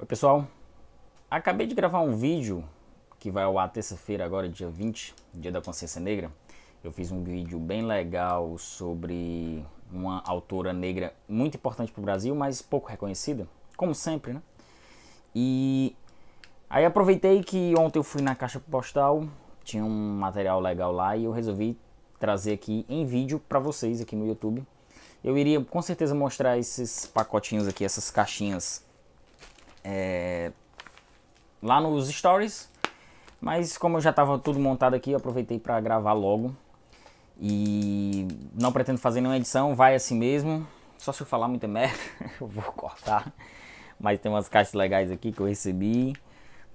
Oi pessoal, acabei de gravar um vídeo que vai ao ar terça-feira agora, dia 20, dia da consciência negra. Eu fiz um vídeo bem legal sobre uma autora negra muito importante para o Brasil, mas pouco reconhecida, como sempre, né? E aí aproveitei que ontem eu fui na caixa postal, tinha um material legal lá e eu resolvi trazer aqui em vídeo para vocês aqui no YouTube. Eu iria com certeza mostrar esses pacotinhos aqui, essas caixinhas é, lá nos stories. Mas como eu já estava tudo montado aqui, aproveitei para gravar logo. E não pretendo fazer nenhuma edição, vai assim mesmo. Só se eu falar muita merda, eu vou cortar. Mas tem umas caixas legais aqui que eu recebi,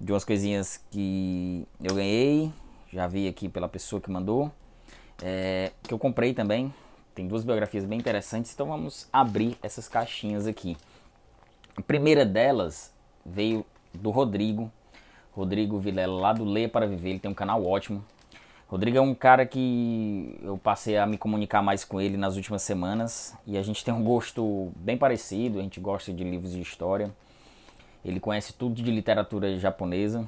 de umas coisinhas que eu ganhei. Já vi aqui pela pessoa que mandou. É, que eu comprei também. Tem duas biografias bem interessantes, então vamos abrir essas caixinhas aqui. A primeira delas veio do Rodrigo. Rodrigo Vilela, lá do Leia para Viver, ele tem um canal ótimo. Rodrigo é um cara que eu passei a me comunicar mais com ele nas últimas semanas e a gente tem um gosto bem parecido, a gente gosta de livros de história. Ele conhece tudo de literatura japonesa.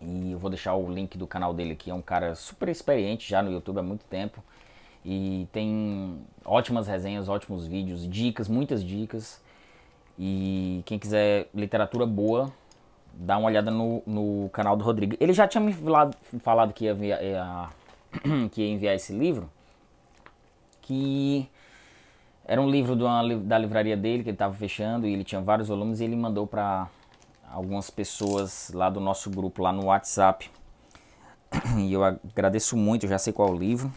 E eu vou deixar o link do canal dele aqui. É um cara super experiente já no YouTube há muito tempo. E tem ótimas resenhas, ótimos vídeos, dicas, muitas dicas. E quem quiser literatura boa, dá uma olhada no, no canal do Rodrigo. Ele já tinha me falado, falado que, ia enviar, ia, que ia enviar esse livro, que era um livro uma, da livraria dele, que ele estava fechando, e ele tinha vários volumes, e ele mandou para algumas pessoas lá do nosso grupo, lá no WhatsApp. E eu agradeço muito, já sei qual é o livro.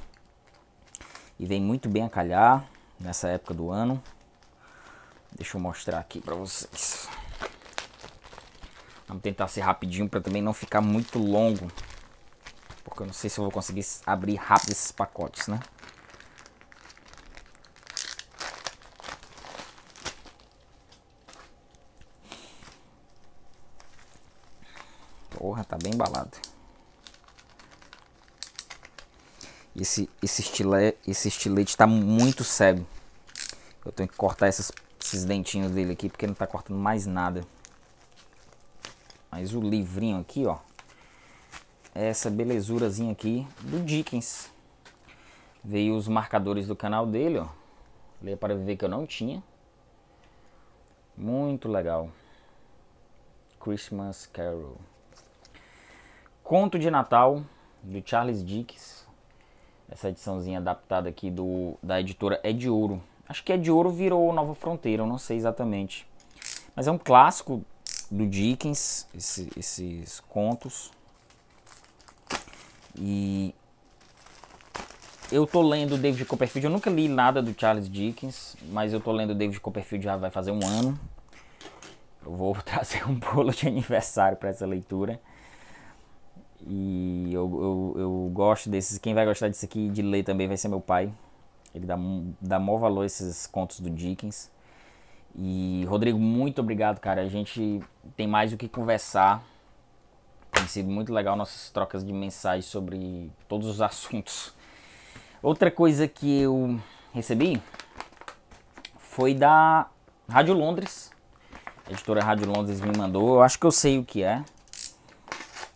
E vem muito bem a calhar nessa época do ano. Deixa eu mostrar aqui para vocês. Vamos tentar ser rapidinho para também não ficar muito longo. Porque eu não sei se eu vou conseguir abrir rápido esses pacotes, né? Porra, tá bem embalado. Esse, esse, estilete esse estilete tá muito cego. Eu tenho que cortar essas esses dentinhos dele aqui, porque não tá cortando mais nada. Mas o livrinho aqui, ó. É essa belezurazinha aqui do Dickens. Veio os marcadores do canal dele, ó. Leia para viver que eu não tinha. Muito legal. Christmas Carol. Conto de Natal do Charles Dickens. Essa ediçãozinha adaptada aqui do da editora É de Ouro. Acho que é de ouro virou Nova Fronteira, eu não sei exatamente. Mas é um clássico do Dickens, esse, esses contos. E eu tô lendo David Copperfield, eu nunca li nada do Charles Dickens, mas eu tô lendo David Copperfield já vai fazer um ano. Eu vou trazer um bolo de aniversário para essa leitura. E eu, eu, eu gosto desses. Quem vai gostar disso aqui de ler também vai ser meu pai, ele dá, dá maior valor a esses contos do Dickens. E, Rodrigo, muito obrigado, cara. A gente tem mais o que conversar. Tem sido muito legal nossas trocas de mensagens sobre todos os assuntos. Outra coisa que eu recebi foi da Rádio Londres. A editora Rádio Londres me mandou. Eu acho que eu sei o que é.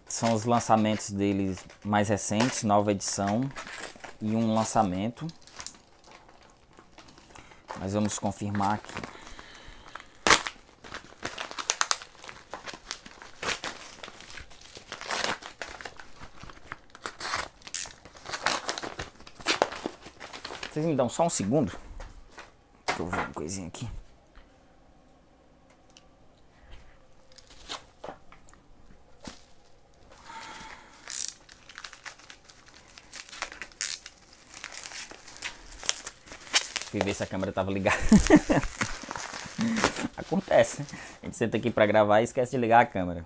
São os lançamentos deles mais recentes, nova edição e um lançamento. Mas vamos confirmar aqui. Vocês me dão só um segundo? Que eu vou ver uma coisinha aqui. fui ver se a câmera tava ligada. Acontece. A gente senta aqui para gravar e esquece de ligar a câmera.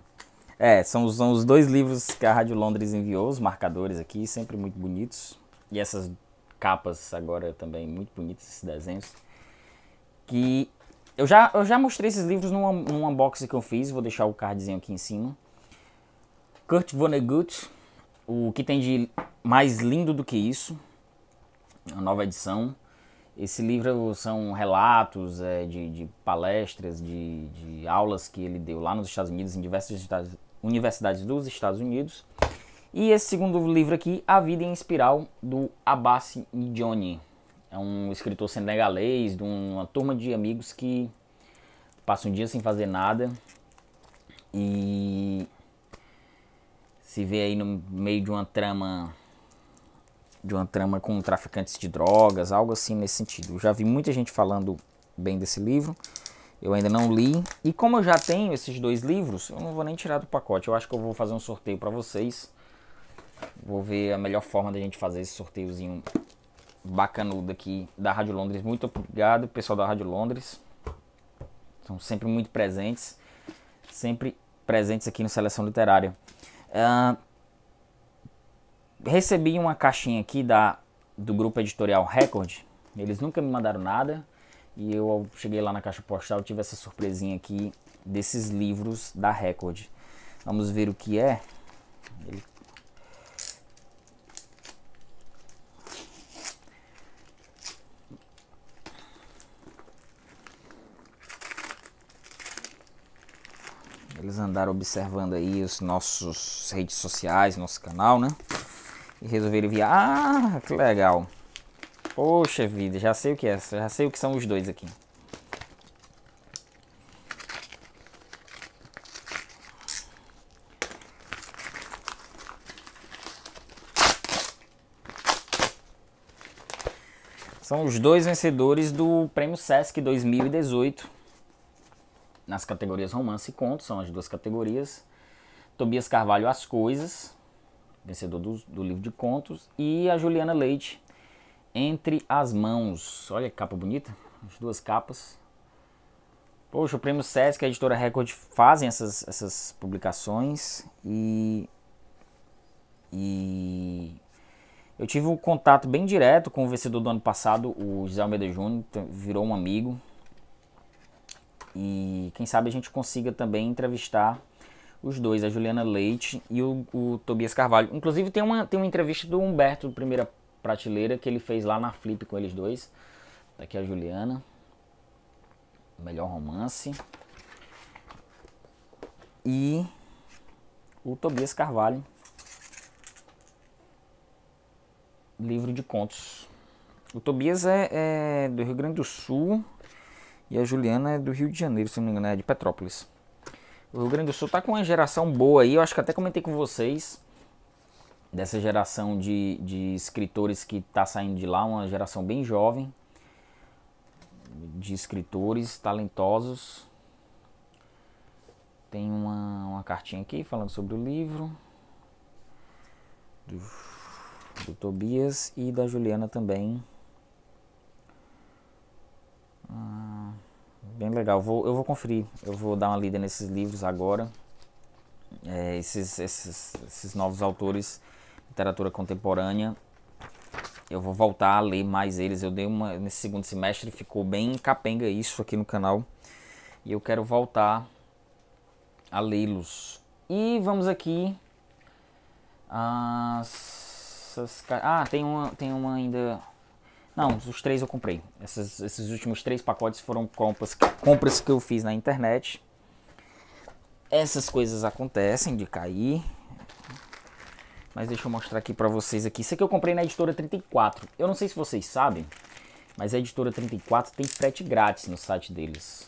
É, são, são os dois livros que a Rádio Londres enviou, os marcadores aqui, sempre muito bonitos. E essas capas agora também muito bonitas, esses desenhos. Que eu já, eu já mostrei esses livros num, num unboxing que eu fiz, vou deixar o cardzinho aqui em cima. Kurt Vonnegut, o que tem de mais lindo do que isso, a nova edição. Esse livro são relatos é, de, de, palestras, de, de, aulas que ele deu lá nos Estados Unidos, em diversas universidades dos Estados Unidos. E esse segundo livro aqui, A Vida em Espiral, do Abbas Njoni. É um escritor senegalês, de uma turma de amigos que passa um dia sem fazer nada e se vê aí no meio de uma trama de uma trama com traficantes de drogas, algo assim nesse sentido. Eu já vi muita gente falando bem desse livro. Eu ainda não li. E como eu já tenho esses dois livros, eu não vou nem tirar do pacote. Eu acho que eu vou fazer um sorteio para vocês. Vou ver a melhor forma da gente fazer esse sorteiozinho bacanudo aqui da Rádio Londres. Muito obrigado, pessoal da Rádio Londres. São sempre muito presentes. Sempre presentes aqui no Seleção Literária. Uh, Recebi uma caixinha aqui da, do grupo editorial Record. Eles nunca me mandaram nada. E eu cheguei lá na caixa postal tive essa surpresinha aqui desses livros da Record. Vamos ver o que é. Ele... Eles andaram observando aí os nossos redes sociais, nosso canal, né? E resolveram enviar. Ah, que legal. Poxa vida, já sei o que é. Já sei o que são os dois aqui. São os dois vencedores do Prêmio Sesc 2018 nas categorias romance e conto, são as duas categorias. Tobias Carvalho As Coisas vencedor do, do livro de contos, e a Juliana Leite, Entre as Mãos. Olha que capa bonita, as duas capas. Poxa, o Prêmio Sesc e a Editora Record fazem essas, essas publicações e, e eu tive um contato bem direto com o vencedor do ano passado, o José Almeida Júnior, virou um amigo. E quem sabe a gente consiga também entrevistar os dois, a Juliana Leite e o, o Tobias Carvalho. Inclusive tem uma, tem uma entrevista do Humberto, do Primeira Prateleira, que ele fez lá na Flip com eles dois. Tá aqui a Juliana. Melhor romance. E o Tobias Carvalho. Livro de contos. O Tobias é, é do Rio Grande do Sul e a Juliana é do Rio de Janeiro, se não me engano, é de Petrópolis. O Rio Grande do Sul tá com uma geração boa aí, eu acho que até comentei com vocês dessa geração de, de escritores que tá saindo de lá, uma geração bem jovem de escritores talentosos. Tem uma, uma cartinha aqui falando sobre o livro do, do Tobias e da Juliana também. Bem legal. Vou, eu vou conferir. Eu vou dar uma lida nesses livros agora. É, esses, esses, esses novos autores, literatura contemporânea. Eu vou voltar a ler mais eles. Eu dei uma. Nesse segundo semestre ficou bem capenga isso aqui no canal. E eu quero voltar a lê-los. E vamos aqui. As, as, ah, tem uma, tem uma ainda não, os três eu comprei. Essas, esses últimos três pacotes foram compras, compras que eu fiz na internet. Essas coisas acontecem de cair. Mas deixa eu mostrar aqui pra vocês aqui. Isso aqui eu comprei na Editora 34. Eu não sei se vocês sabem, mas a Editora 34 tem frete grátis no site deles.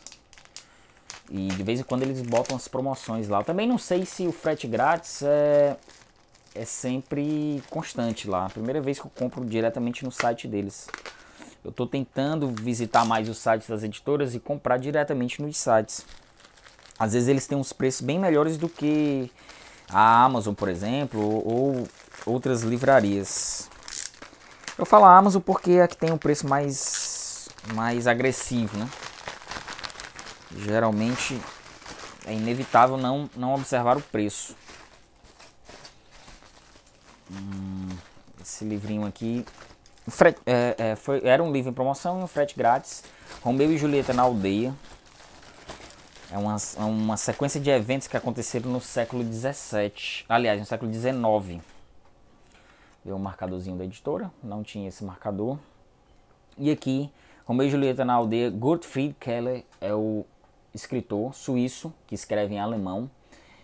E de vez em quando eles botam as promoções lá. Eu também não sei se o frete grátis é é sempre constante lá. Primeira vez que eu compro diretamente no site deles. Eu estou tentando visitar mais os sites das editoras e comprar diretamente nos sites. Às vezes eles têm uns preços bem melhores do que a Amazon, por exemplo, ou outras livrarias. Eu falo a Amazon porque é a que tem um preço mais, mais agressivo, né? Geralmente é inevitável não, não observar o preço. Hum, esse livrinho aqui. é, é, foi, era um livro em promoção e um frete grátis. Romeu e Julieta na Aldeia. É uma, é uma sequência de eventos que aconteceram no século XVII. Aliás, no século XIX. Deu um marcadorzinho da editora. Não tinha esse marcador. E aqui, Romeu e Julieta na Aldeia. Gottfried Keller é o escritor suíço que escreve em alemão.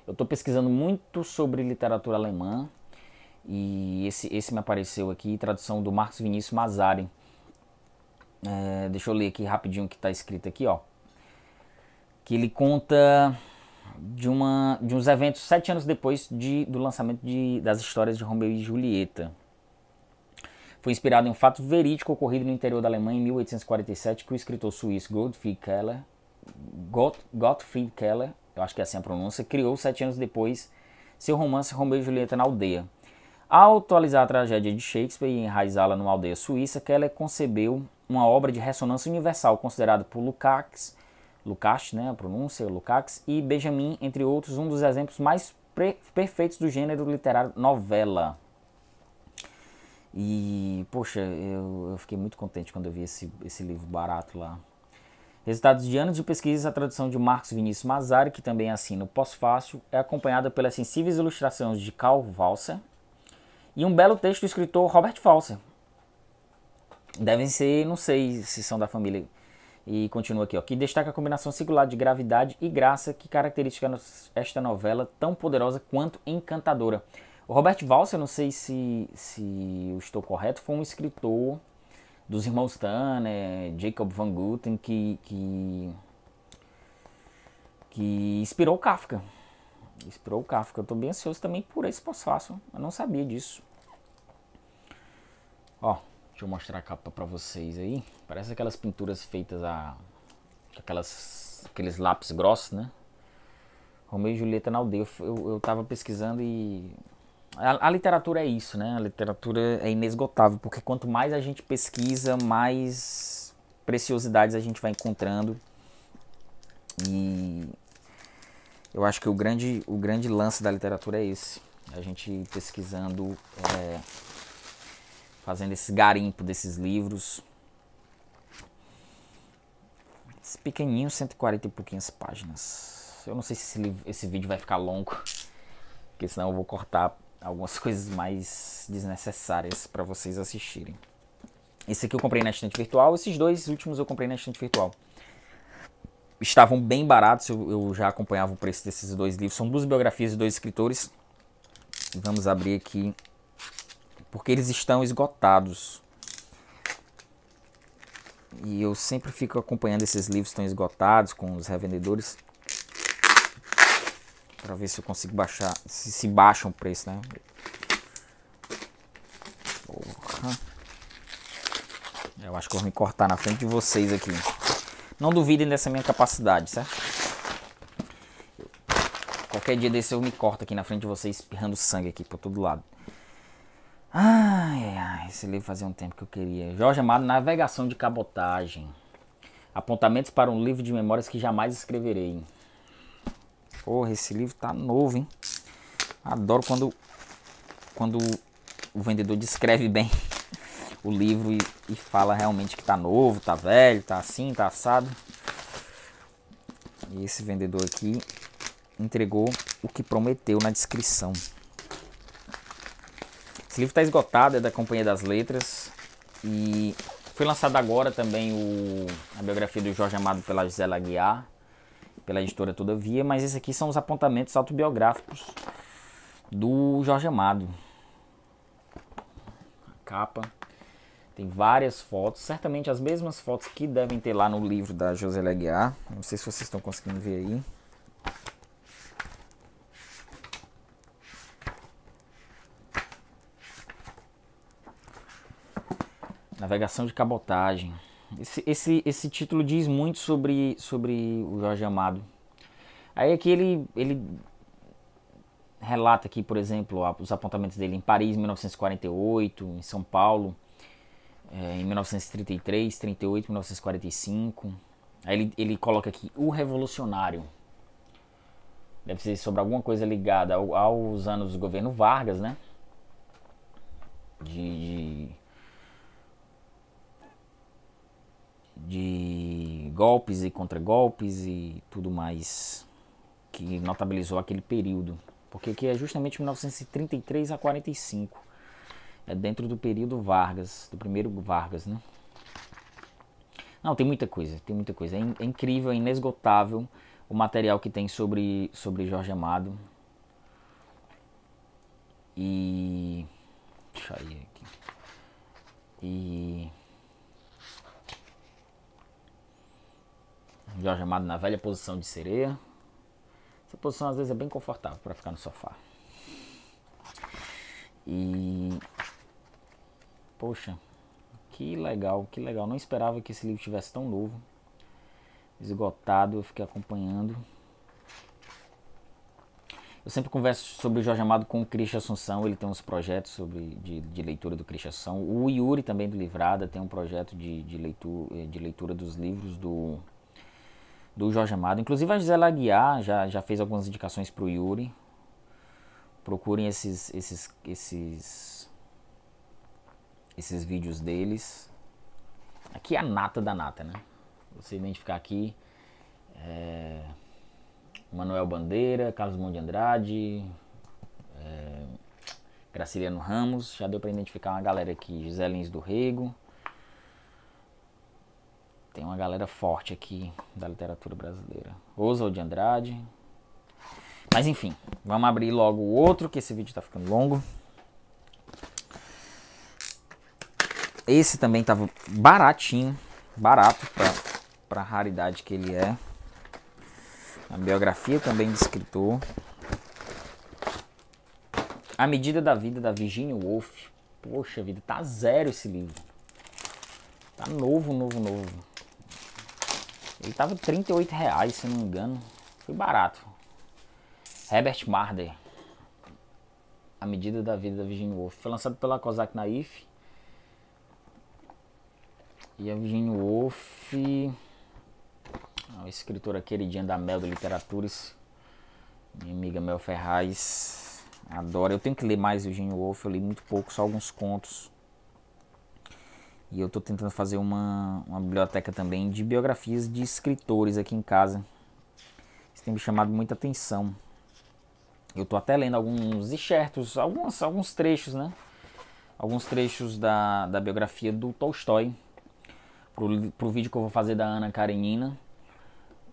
Eu estou pesquisando muito sobre literatura alemã. E esse, esse me apareceu aqui, tradução do Marcos Vinícius Mazarin. É, deixa eu ler aqui rapidinho o que está escrito aqui, ó. Que ele conta de, uma, de uns eventos sete anos depois de, do lançamento de, das histórias de Romeu e Julieta. Foi inspirado em um fato verídico ocorrido no interior da Alemanha em 1847, que o escritor suíço Gottfried Keller, Gott, Gottfried Keller, eu acho que é assim a pronúncia, criou sete anos depois seu romance Romeu e Julieta na Aldeia. Ao atualizar a tragédia de Shakespeare e enraizá-la numa aldeia suíça, Keller concebeu uma obra de ressonância universal, considerada por Lukács, Lukács, né, a pronúncia, Lukács, e Benjamin, entre outros, um dos exemplos mais perfeitos do gênero literário novela. E, poxa, eu, eu, fiquei muito contente quando eu vi esse, esse livro barato lá. Resultados de anos de pesquisa, a tradução de Marcos Vinícius Mazari, que também assina o pós-fácil, é acompanhada pelas sensíveis ilustrações de Karl Walser, e um belo texto do escritor Robert Walser, Devem ser, não sei se são da família. E continua aqui, ó, que destaca a combinação singular de gravidade e graça que caracteriza esta novela tão poderosa quanto encantadora. O Robert Walser, não sei se, se eu estou correto, foi um escritor dos irmãos Tanner, Jacob Van Gutten, que, que, que inspirou Kafka. Inspirou o Kafka. Eu tô bem ansioso também por esse pós-fácil. Eu não sabia disso. Ó, deixa eu mostrar a capa pra vocês aí. Parece aquelas pinturas feitas a... Aquelas, aqueles lápis grossos, né? Romeu e Julieta na aldeia. Eu, eu, eu tava pesquisando e... A, a, literatura é isso, né? A literatura é inesgotável, porque quanto mais a gente pesquisa, mais preciosidades a gente vai encontrando. E eu acho que o grande, o grande lance da literatura é esse. A gente pesquisando, é, fazendo esse garimpo desses livros. Esse pequenininho, 140 e pouquinhas páginas. Eu não sei se esse, livro, esse vídeo vai ficar longo, porque senão eu vou cortar algumas coisas mais desnecessárias para vocês assistirem. Esse aqui eu comprei na estante virtual, esses dois últimos eu comprei na estante virtual estavam bem baratos, eu, eu já acompanhava o preço desses dois livros. São duas biografias de dois escritores. vamos abrir aqui, porque eles estão esgotados. E eu sempre fico acompanhando esses livros estão esgotados com os revendedores para ver se eu consigo baixar, se, se baixa o preço, né? Porra. Eu acho que eu vou me cortar na frente de vocês aqui. Não duvidem dessa minha capacidade, certo? Qualquer dia desse eu me corto aqui na frente de vocês, espirrando sangue aqui por todo lado. Ai, ai, esse livro fazia um tempo que eu queria. Jorge Amado, Navegação de Cabotagem. Apontamentos para um livro de memórias que jamais escreverei. Porra, esse livro tá novo, hein? Adoro quando, quando o vendedor descreve bem o livro e, e fala realmente que tá novo, tá velho, tá assim, tá assado. E esse vendedor aqui entregou o que prometeu na descrição. Esse livro está esgotado, é da Companhia das Letras e foi lançado agora também o, a biografia do Jorge Amado pela Gisela Aguiar, pela editora Todavia, mas esses aqui são os apontamentos autobiográficos do Jorge Amado. A capa. Tem várias fotos, certamente as mesmas fotos que devem ter lá no livro da José Leguiar. Não sei se vocês estão conseguindo ver aí. Navegação de cabotagem. Esse, esse, esse título diz muito sobre, sobre o Jorge Amado. Aí aqui ele, ele relata aqui, por exemplo, os apontamentos dele em Paris, 1948, em São Paulo, é, em 1933, 38, 1945. Aí ele, ele coloca aqui o revolucionário. Deve ser sobre alguma coisa ligada ao, aos anos do governo Vargas, né? De, de, de golpes e contragolpes e tudo mais que notabilizou aquele período. Porque aqui é justamente 1933 a 45 é dentro do período Vargas, do primeiro Vargas, né? Não, tem muita coisa, tem muita coisa. É, in, é incrível, é inesgotável o material que tem sobre, sobre Jorge Amado. E. Deixa eu ir aqui. E. Jorge Amado na velha posição de sereia. Essa posição às vezes é bem confortável para ficar no sofá. E Poxa, que legal, que legal. Não esperava que esse livro tivesse tão novo. Esgotado, eu fiquei acompanhando. Eu sempre converso sobre o Jorge Amado com o Cristian Assunção, ele tem uns projetos sobre, de, de leitura do Cristian Assunção. O Yuri também do Livrada tem um projeto de, de, leitura, eh, de leitura dos livros do, do Jorge Amado. Inclusive a Gisela Aguiar já, já fez algumas indicações para o Yuri. Procurem esses, esses, esses esses vídeos deles. Aqui é a nata da nata, né? Você identificar aqui é, Manuel Bandeira, Carlos Mão de Andrade, é, Graciliano Ramos, já deu para identificar uma galera aqui, Gisele Lins do Rego. Tem uma galera forte aqui da literatura brasileira. Oswald de Andrade. Mas enfim, vamos abrir logo o outro, que esse vídeo está ficando longo. Esse também tava baratinho, barato para a raridade que ele é. A biografia também de escritor. A Medida da Vida da Virginia Woolf. Poxa vida, tá zero esse livro. Tá novo, novo, novo. Ele tava 38 reais, se não me engano. Foi barato. Herbert Marder. A Medida da Vida da Virginia Woolf. Foi lançado pela Cossack Naif e a Virginia Woolf, uma escritora queridinha da Mel do Literaturas, minha amiga Mel Ferraz, adora. Eu tenho que ler mais Virginia Woolf, eu li muito pouco, só alguns contos. E eu estou tentando fazer uma, uma biblioteca também de biografias de escritores aqui em casa. Isso tem me chamado muita atenção. Eu estou até lendo alguns excertos, alguns, alguns trechos, né? Alguns trechos da, da biografia do Tolstói, pro, pro vídeo que eu vou fazer da Ana Karenina.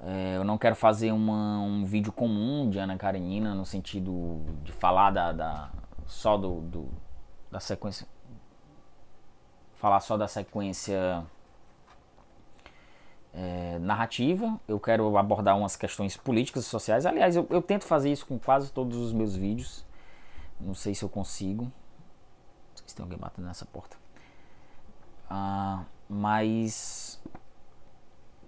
É, eu não quero fazer uma, um vídeo comum de Ana Karenina no sentido de falar da, da só do, do, da sequência falar só da sequência é, narrativa. Eu quero abordar umas questões políticas e sociais. Aliás, eu, eu tento fazer isso com quase todos os meus vídeos. Não sei se eu consigo. Não sei se tem alguém batendo nessa porta. Ah, mas.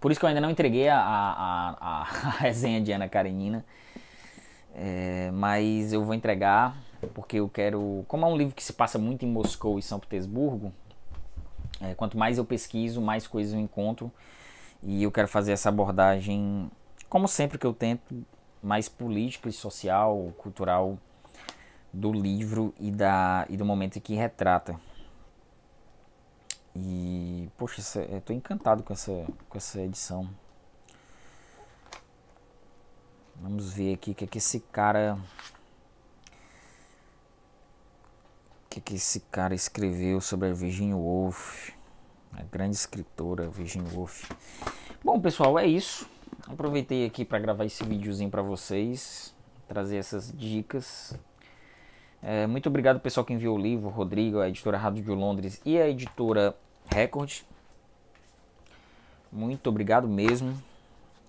Por isso que eu ainda não entreguei a, a, a, a resenha de Ana Karenina. É, mas eu vou entregar, porque eu quero. Como é um livro que se passa muito em Moscou e São Petersburgo, é, quanto mais eu pesquiso, mais coisas eu encontro. E eu quero fazer essa abordagem, como sempre que eu tento, mais política e social, cultural do livro e, da, e do momento que retrata. E, poxa, estou é, é, encantado com essa, com essa edição. Vamos ver aqui o que, é que esse cara. O que, é que esse cara escreveu sobre a Virginia Woolf, a grande escritora Virginia Woolf. Bom, pessoal, é isso. Aproveitei aqui para gravar esse videozinho para vocês, trazer essas dicas. É, muito obrigado pessoal que enviou o livro, Rodrigo, a editora Rádio de Londres e a editora recorde. Muito obrigado mesmo.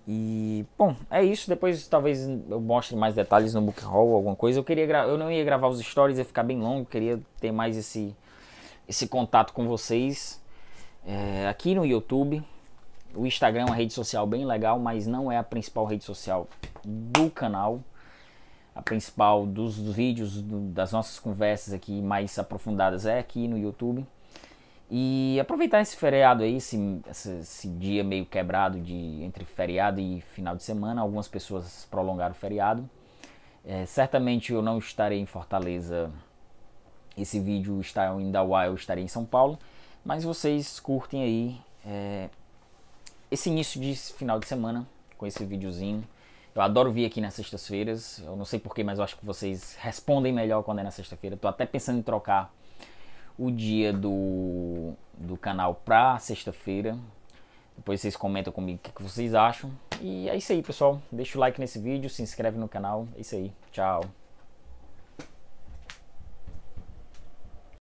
E, bom, é isso. Depois talvez eu mostre mais detalhes no book haul, alguma coisa. Eu queria eu não ia gravar os stories, ia ficar bem longo. Queria ter mais esse, esse contato com vocês é, aqui no YouTube. O Instagram é uma rede social bem legal, mas não é a principal rede social do canal. A principal dos, dos vídeos, do, das nossas conversas aqui mais aprofundadas é aqui no YouTube. E aproveitar esse feriado aí, esse, esse, dia meio quebrado de entre feriado e final de semana. Algumas pessoas prolongaram o feriado. É, certamente eu não estarei em Fortaleza. Esse vídeo está em Dauá, eu estarei em São Paulo. Mas vocês curtem aí é, esse início de final de semana com esse videozinho. Eu adoro vir aqui nas sextas-feiras. Eu não sei porquê, mas eu acho que vocês respondem melhor quando é na sexta-feira. Estou até pensando em trocar o dia do, do canal pra sexta-feira. Depois vocês comentam comigo o que, que vocês acham. E é isso aí, pessoal. Deixa o like nesse vídeo, se inscreve no canal. É isso aí. Tchau.